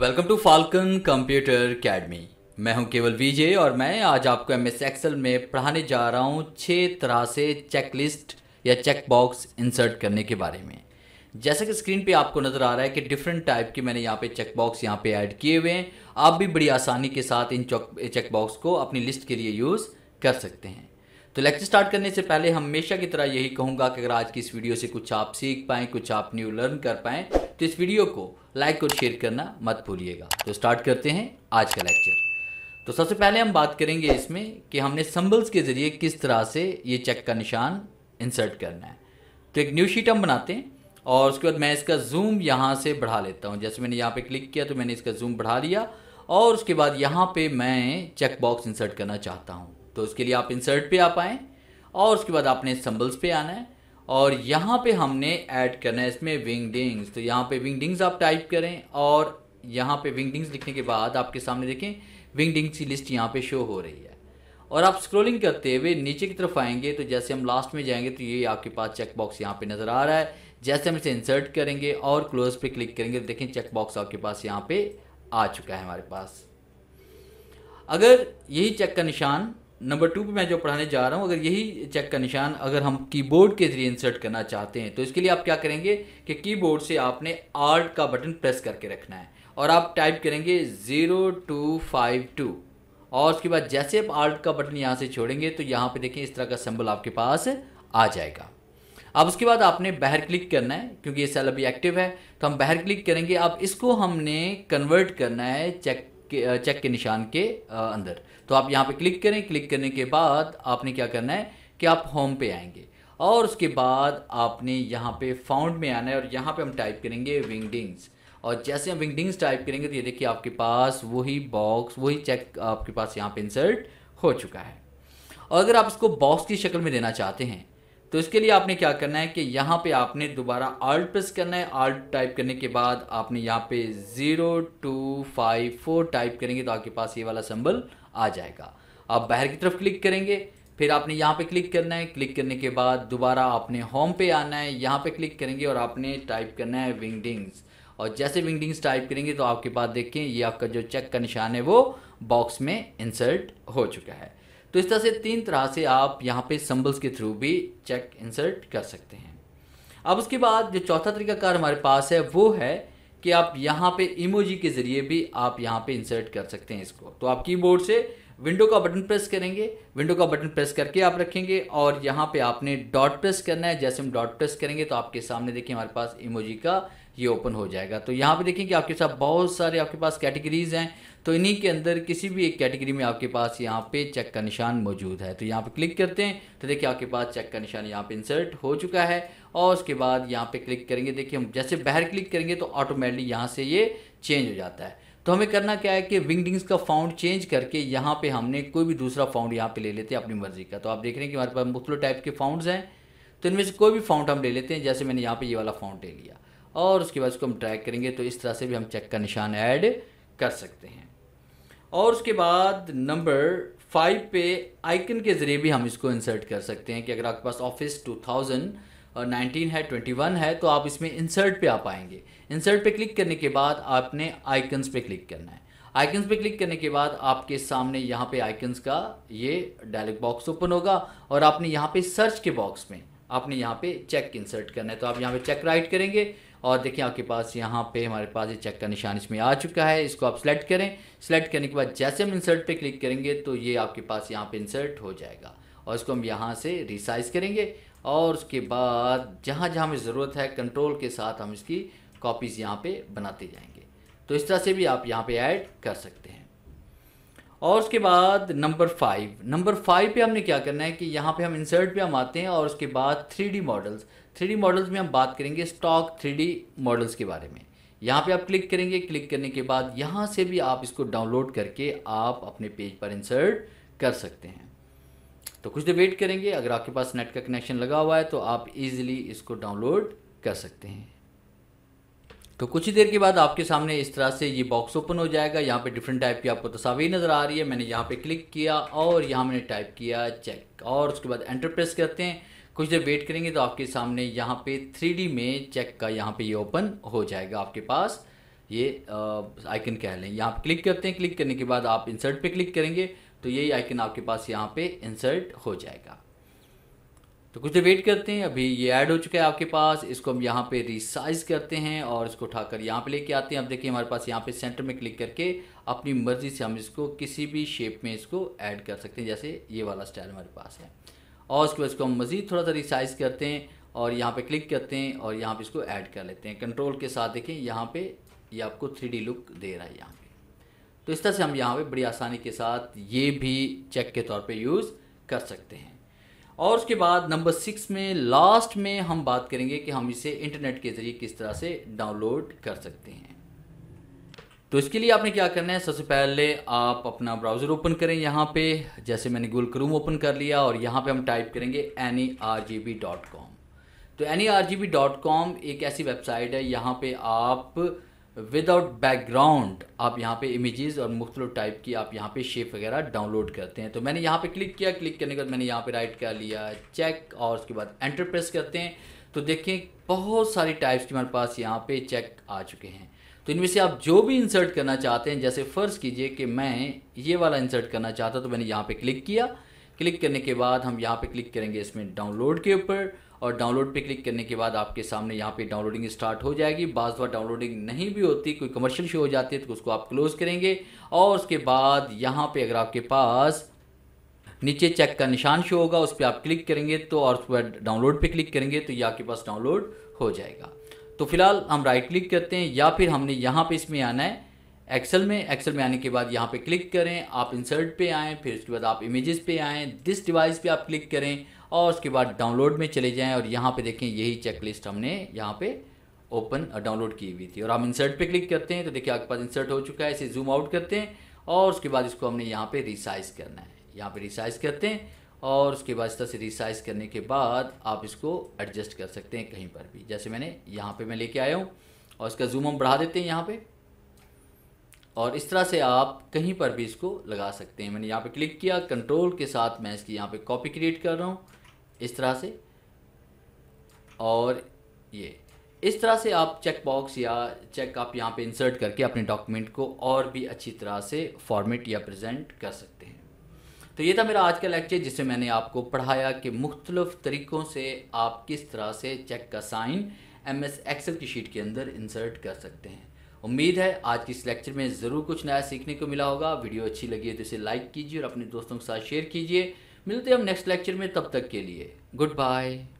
welcome to Falcon computer academy मैं हूं केवल विजय और मैं आज आपको एम एस एक्सएल में पढ़ाने जा रहा हूं छः तरह से चेकलिस्ट या चेक बॉक्स इंसर्ट करने के बारे में जैसा कि स्क्रीन पे आपको नज़र आ रहा है कि डिफरेंट टाइप के मैंने यहाँ पे चेक बॉक्स यहाँ पे ऐड किए हुए हैं आप भी बड़ी आसानी के साथ इन चेक बॉक्स को अपनी लिस्ट के लिए यूज़ कर सकते हैं तो लेक्चर स्टार्ट करने से पहले हमेशा की तरह यही कहूँगा कि अगर आज की इस वीडियो से कुछ आप सीख पाएँ कुछ आप न्यू लर्न कर पाएं तो इस वीडियो को लाइक और शेयर करना मत भूलिएगा तो स्टार्ट करते हैं आज का लेक्चर तो सबसे पहले हम बात करेंगे इसमें कि हमने संबल्स के ज़रिए किस तरह से ये चेक का निशान इंसर्ट करना है तो एक न्यू शीट हम बनाते हैं और उसके बाद मैं इसका जूम यहाँ से बढ़ा लेता हूँ जैसे मैंने यहाँ पे क्लिक किया तो मैंने इसका जूम बढ़ा लिया और उसके बाद यहाँ पे मैं चेक बॉक्स इंसर्ट करना चाहता हूँ तो उसके लिए आप इंसर्ट पे आ पाएँ और उसके बाद आपने संबल्स पे आना है और यहाँ पे हमने ऐड करना है इसमें विंगडिंग्स तो यहाँ पे विंगडिंग्स आप टाइप करें और यहाँ पे विंगडिंग्स लिखने के बाद आपके सामने देखें विंगडिंग्स की लिस्ट यहाँ पे शो हो रही है और आप स्क्रोलिंग करते हुए नीचे की तरफ आएंगे तो जैसे हम लास्ट में जाएंगे तो ये आपके पास चेकबॉक्स यहाँ पे नज़र आ रहा है जैसे हम इसे इंसर्ट करेंगे और क्लोज पे क्लिक करेंगे तो देखें चेकबॉक्स आपके पास यहाँ पे आ चुका है हमारे पास अगर यही चेक का निशान नंबर टू पे मैं जो पढ़ाने जा रहा हूँ अगर यही चेक का निशान अगर हम कीबोर्ड के ज़रिए इंसर्ट करना चाहते हैं तो इसके लिए आप क्या करेंगे कि कीबोर्ड से आपने आर्ट का बटन प्रेस करके रखना है और आप टाइप करेंगे ज़ीरो टू फाइव टू और उसके बाद जैसे आप आर्ट का बटन यहाँ से छोड़ेंगे तो यहाँ पर देखें इस तरह का सिम्बल आपके पास आ जाएगा अब उसके बाद आपने बाहर क्लिक करना है क्योंकि ये सेल अभी एक्टिव है तो हम बाहर क्लिक करेंगे अब इसको हमने कन्वर्ट करना है चेक के चेक के निशान के अंदर तो आप यहाँ पे क्लिक करें क्लिक करने के बाद आपने क्या करना है कि आप होम पे आएंगे और उसके बाद आपने यहाँ पे फाउंड में आना है और यहाँ पे हम टाइप करेंगे विंगडिंग्स और जैसे हम विंगडिंग्स टाइप करेंगे तो ये देखिए आपके पास वही बॉक्स वही चेक आपके पास यहाँ पे इंसर्ट हो चुका है और अगर आप इसको बॉक्स की शक्ल में देना चाहते हैं तो इसके लिए आपने क्या करना है कि यहाँ पे आपने दोबारा आल्ट प्रेस करना है आल्ट टाइप करने के बाद आपने यहाँ पे zero two five four type करेंगे तो आपके पास ये वाला सिंबल आ जाएगा आप बाहर की तरफ क्लिक करेंगे फिर आपने यहाँ पे क्लिक करना है क्लिक करने के बाद दोबारा आपने होम पे आना है यहाँ पे क्लिक करेंगे और आपने टाइप करना है विंगडिंग्स और जैसे विंगडिंग्स टाइप करेंगे तो आपके पास देखें ये आपका जो चेक का निशान है वो बॉक्स में इंसर्ट हो चुका है तो इस तरह से तीन तरह से आप यहाँ पे संबल्स के थ्रू भी चेक इंसर्ट कर सकते हैं अब उसके बाद जो चौथा तरीकाकार हमारे पास है वो है कि आप यहाँ पे इमोजी के ज़रिए भी आप यहाँ पे इंसर्ट कर सकते हैं इसको तो आप कीबोर्ड से विंडो का बटन प्रेस करेंगे विंडो का बटन प्रेस करके आप रखेंगे और यहाँ पे आपने डॉट प्रेस करना है जैसे हम डॉट प्रेस करेंगे तो आपके सामने देखिए हमारे पास इमोजी का ये ओपन हो जाएगा तो यहाँ पे देखें कि आपके साथ बहुत सारे आपके पास कैटेगरीज़ हैं तो इन्हीं के अंदर किसी भी एक कैटेगरी में आपके पास यहाँ पे चेक का निशान मौजूद है तो यहाँ पे क्लिक करते हैं तो देखिए आपके पास चेक का निशान यहाँ पे इंसर्ट हो चुका है और उसके बाद यहाँ पे क्लिक करेंगे देखिए हम जैसे बाहर क्लिक करेंगे तो ऑटोमेटिकली यहाँ से ये चेंज हो जाता है तो हमें करना क्या है कि विंगडिंग्स का फाउंड चेंज करके यहाँ पर हमने कोई भी दूसरा फाउंड यहाँ पे ले लेते हैं अपनी मर्ज़ी का तो आप देख रहे हैं कि हमारे पास मुख्तु टाइप के फाउंडस हैं तो इनमें से कोई भी फाउंड हम ले लेते हैं जैसे मैंने यहाँ पर ये वाला फाउंड ले लिया और उसके बाद उसको हम ड्रैग करेंगे तो इस तरह से भी हम चेक का निशान ऐड कर सकते हैं और उसके बाद नंबर फाइव पे आइकन के ज़रिए भी हम इसको इंसर्ट कर सकते हैं कि अगर आपके पास ऑफिस टू थाउजेंड और नाइनटीन है ट्वेंटी वन है तो आप इसमें इंसर्ट पे आ पाएंगे इंसर्ट पे क्लिक करने के बाद आपने आइकन्स पे क्लिक करना है आइकन्स पे क्लिक करने के बाद आपके सामने यहाँ पे आइकन्स का ये डायलॉग बॉक्स ओपन होगा और आपने यहाँ पे सर्च के बॉक्स में आपने यहाँ पे चेक इंसर्ट करना है तो आप यहाँ पे चेक राइट करेंगे और देखिए आपके पास यहाँ पे हमारे पास ये चेक का निशान इसमें आ चुका है इसको आप सेलेक्ट करें सेलेक्ट करने के बाद जैसे हम इंसर्ट पे क्लिक करेंगे तो ये आपके पास यहाँ पे इंसर्ट हो जाएगा और इसको हम यहाँ से रिसाइज करेंगे और उसके बाद जहाँ जहाँ हमें ज़रूरत है कंट्रोल के साथ हम इसकी कॉपीज़ यहाँ पर बनाते जाएंगे तो इस तरह से भी आप यहाँ पर ऐड कर सकते हैं और उसके बाद नंबर फाइव नंबर फाइव पे हमने क्या करना है कि यहाँ पे हम इंसर्ट पे हम आते हैं और उसके बाद थ्री मॉडल्स थ्री मॉडल्स में हम बात करेंगे स्टॉक थ्री मॉडल्स के बारे में यहाँ पे आप क्लिक करेंगे क्लिक करने के बाद यहाँ से भी आप इसको डाउनलोड करके आप अपने पेज पर इंसर्ट कर सकते हैं तो कुछ देर वेट करेंगे अगर आपके पास नेट का कनेक्शन लगा हुआ है तो आप इजीली इसको डाउनलोड कर सकते हैं तो कुछ ही देर के बाद आपके सामने इस तरह से ये बॉक्स ओपन हो जाएगा यहाँ पे डिफरेंट टाइप की आपको तस्वीर नज़र आ रही है मैंने यहाँ पे क्लिक किया और यहाँ मैंने टाइप किया चेक और उसके बाद एंटर प्रेस करते हैं कुछ देर वेट करेंगे तो आपके सामने यहाँ पे थ्री में चेक का यहाँ पे ये यह ओपन हो जाएगा आपके पास ये आइकन कह लें यहाँ क्लिक करते हैं क्लिक करने के बाद आप इंसर्ट पे क्लिक करेंगे तो यही आइकन आपके पास यहाँ पे इंसर्ट हो जाएगा तो कुछ देर वेट करते हैं अभी ये ऐड हो चुका है आपके पास इसको हम यहाँ पे रिसाइज करते हैं और इसको उठाकर यहाँ पे लेके आते हैं अब देखिए हमारे पास यहाँ पे सेंटर में क्लिक करके अपनी मर्ज़ी से हम इसको किसी भी शेप में इसको ऐड कर सकते हैं जैसे ये वाला स्टाइल हमारे पास है और उसके बाद इसको हम मज़ीद थोड़ा सा रिसाइज करते हैं और यहाँ पे क्लिक करते हैं और यहाँ पे इसको ऐड कर लेते हैं कंट्रोल के साथ देखें यहाँ पे ये यह आपको थ्री लुक दे रहा है यहाँ पे तो इस तरह से हम यहाँ पे बड़ी आसानी के साथ ये भी चेक के तौर पे यूज़ कर सकते हैं और उसके बाद नंबर सिक्स में लास्ट में हम बात करेंगे कि हम इसे इंटरनेट के ज़रिए किस तरह से डाउनलोड कर सकते हैं तो इसके लिए आपने क्या करना है सबसे पहले आप अपना ब्राउज़र ओपन करें यहाँ पे जैसे मैंने गूगल क्रूम ओपन कर लिया और यहाँ पे हम टाइप करेंगे any R G B dot com तो any R G B dot com एक ऐसी वेबसाइट है यहाँ पे आप विदाउट बैकग्राउंड आप यहाँ पे इमेजेस और मुख्तल टाइप की आप यहाँ पे शेप वगैरह डाउनलोड करते हैं तो मैंने यहाँ पे क्लिक किया क्लिक करने के बाद मैंने यहाँ पे राइट कर लिया चेक और उसके बाद एंटर प्रेस करते हैं तो देखें बहुत सारी टाइप्स के हमारे पास यहाँ पे चेक आ चुके हैं तो इनमें से आप जो भी इंसर्ट करना चाहते हैं जैसे फ़र्ज़ कीजिए कि मैं ये वाला इंसर्ट करना चाहता तो मैंने यहाँ पे क्लिक किया क्लिक करने के बाद हम यहाँ पे क्लिक करेंगे इसमें डाउनलोड के ऊपर और डाउनलोड पे क्लिक करने के बाद आपके सामने यहाँ पे डाउनलोडिंग स्टार्ट हो जाएगी बाद डाउनलोडिंग नहीं भी होती कोई कमर्शियल शो हो जाती है तो उसको आप क्लोज़ करेंगे और उसके बाद यहाँ पर अगर आपके पास नीचे चेक का निशान शो होगा उस पर आप क्लिक करेंगे तो और उस पर डाउनलोड पर क्लिक करेंगे तो ये आपके पास डाउनलोड हो जाएगा तो फिलहाल हम राइट क्लिक करते हैं या फिर हमने यहाँ पे इसमें आना है एक्सेल में एक्सेल में आने के बाद यहाँ पे क्लिक करें आप इंसर्ट पे आएँ फिर उसके बाद आप इमेजेस पे आएँ दिस डिवाइस पे आप क्लिक करें और उसके बाद डाउनलोड में चले जाएँ और यहाँ पे देखें यही चेकलिस्ट हमने यहाँ पे ओपन डाउनलोड की हुई थी और हम इंसर्ट पे क्लिक करते हैं तो देखिए आपके पास इंसर्ट हो चुका है इसे जूम आउट करते हैं और उसके बाद इसको हमने यहाँ पर रिसाइज़ करना है यहाँ पर रिसाइज़ करते हैं और उसके बाद इस तरह से रिसाइज करने के बाद आप इसको एडजस्ट कर सकते हैं कहीं पर भी जैसे मैंने यहाँ पे मैं लेके आया हूँ और इसका जूम हम बढ़ा देते हैं यहाँ पे और इस तरह से आप कहीं पर भी इसको लगा सकते हैं मैंने यहाँ पे क्लिक किया कंट्रोल के साथ मैं इसकी यहाँ पे कॉपी क्रिएट कर रहा हूँ इस तरह से और ये इस तरह से आप चेक बॉक्स या चेक आप यहाँ पे इंसर्ट करके अपने डॉक्यूमेंट को और भी अच्छी तरह से फॉर्मेट या प्रजेंट कर सकते हैं तो ये था मेरा आज का लेक्चर जिसे मैंने आपको पढ़ाया कि मुख्तलफ़ तरीक़ों से आप किस तरह से चेक का साइन एम एस एक्सेल की शीट के अंदर इंसर्ट कर सकते हैं उम्मीद है आज की इस लेक्चर में ज़रूर कुछ नया सीखने को मिला होगा वीडियो अच्छी लगी है तो इसे लाइक कीजिए और अपने दोस्तों के साथ शेयर कीजिए मिलते हैं हम नेक्स्ट लेक्चर में तब तक के लिए गुड बाय